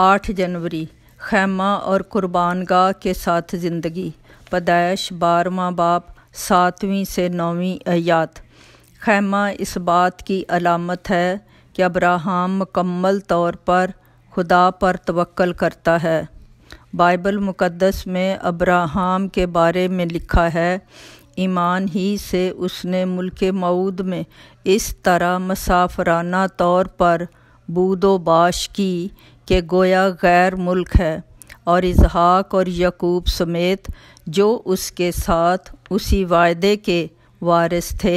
आठ जनवरी खैमा और कुर्बानगाह के साथ ज़िंदगी पैदाइश बारवा बाप सातवीं से नौवीं आयात खैमा इस बात की अलामत है कि अब्राहम मुकम्मल तौर पर खुदा पर तवक्ल करता है बाइबल मुक़दस में अब्राहम के बारे में लिखा है ईमान ही से उसने मुल्क मऊद में इस तरह मसाफराना तौर पर बूदोबाश की कि गोया गैर मुल्क है और इसहाक और यकूब समेत जो उसके साथ उसी वायदे के वारिस थे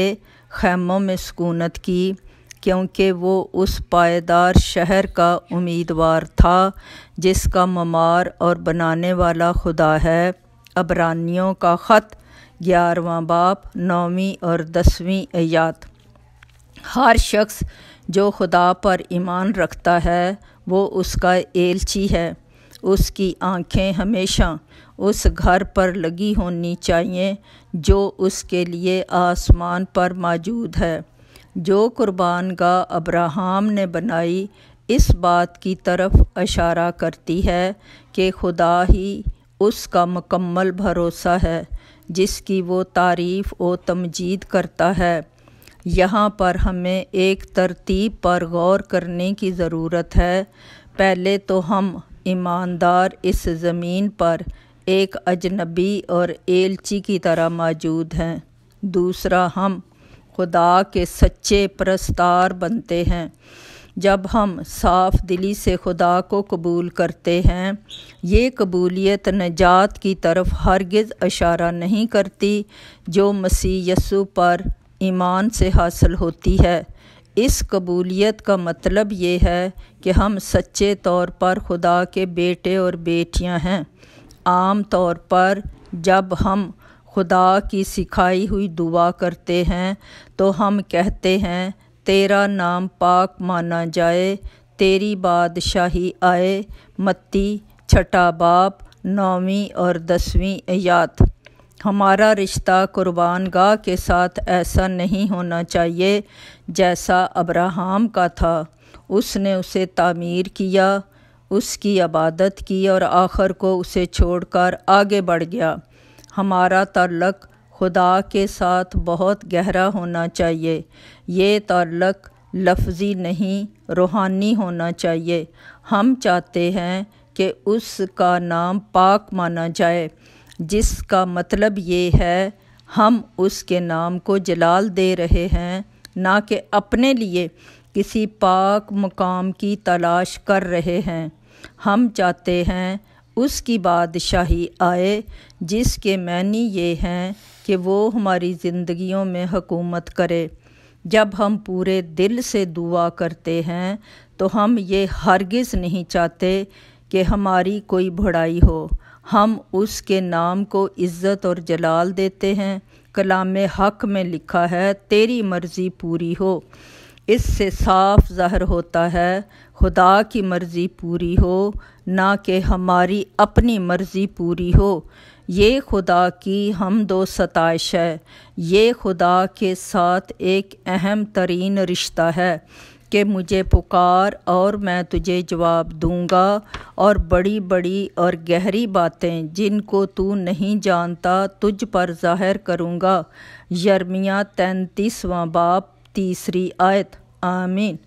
खैमों में सुकूनत की क्योंकि वो उस पायदार शहर का उम्मीदवार था जिसका ममार और बनाने वाला खुदा है अबरानियों का ख़त ग्यारहवा बाप नौवीं और दसवीं आयात हर शख्स जो खुदा पर ईमान रखता है वो उसका एलची है उसकी आंखें हमेशा उस घर पर लगी होनी चाहिए जो उसके लिए आसमान पर मौजूद है जो कुर्बानगा अब्राहम ने बनाई इस बात की तरफ इशारा करती है कि खुदा ही उसका मुकम्मल भरोसा है जिसकी वो तारीफ़ व तमजीद करता है यहाँ पर हमें एक तरतीब पर गौर करने की ज़रूरत है पहले तो हम ईमानदार इस ज़मीन पर एक अजनबी और एलची की तरह मौजूद हैं दूसरा हम खुदा के सच्चे प्रस्तार बनते हैं जब हम साफ दिली से खुदा को कबूल करते हैं ये कबूलियत नजात की तरफ हरगिज़ इशारा नहीं करती जो मसीह यसु पर ईमान से हासिल होती है इस कबूलियत का मतलब ये है कि हम सच्चे तौर पर खुदा के बेटे और बेटियां हैं आम तौर पर जब हम खुदा की सिखाई हुई दुआ करते हैं तो हम कहते हैं तेरा नाम पाक माना जाए तेरी बादशाही आए मत्ती छठा बाप नौवीं और दसवीं यात हमारा रिश्ता कुर्बान गाह के साथ ऐसा नहीं होना चाहिए जैसा अब्राहम का था उसने उसे तामीर किया उसकी इबादत की और आखिर को उसे छोड़कर आगे बढ़ गया हमारा तल्लक खुदा के साथ बहुत गहरा होना चाहिए ये तल्लक लफजी नहीं रूहानी होना चाहिए हम चाहते हैं कि उसका नाम पाक माना जाए जिसका मतलब ये है हम उसके नाम को जलाल दे रहे हैं ना कि अपने लिए किसी पाक मकाम की तलाश कर रहे हैं हम चाहते हैं उसकी बादशाही आए जिसके मैनी ये हैं कि वो हमारी ज़िंदगियों में हकूमत करे जब हम पूरे दिल से दुआ करते हैं तो हम ये हरगिज़ नहीं चाहते कि हमारी कोई भड़ाई हो हम उसके नाम को इज़्ज़त और जलाल देते हैं कलाम हक में लिखा है तेरी मर्ज़ी पूरी हो इससे साफ जहर होता है खुदा की मर्ज़ी पूरी हो ना कि हमारी अपनी मर्ज़ी पूरी हो ये खुदा की हम दो सताइश है ये खुदा के साथ एक अहम तरीन रिश्ता है कि मुझे पुकार और मैं तुझे जवाब दूंगा और बड़ी बड़ी और गहरी बातें जिनको तू नहीं जानता तुझ पर जाहिर करूंगा यर्मिया तैंतीसवां बाप तीसरी आयत आमीन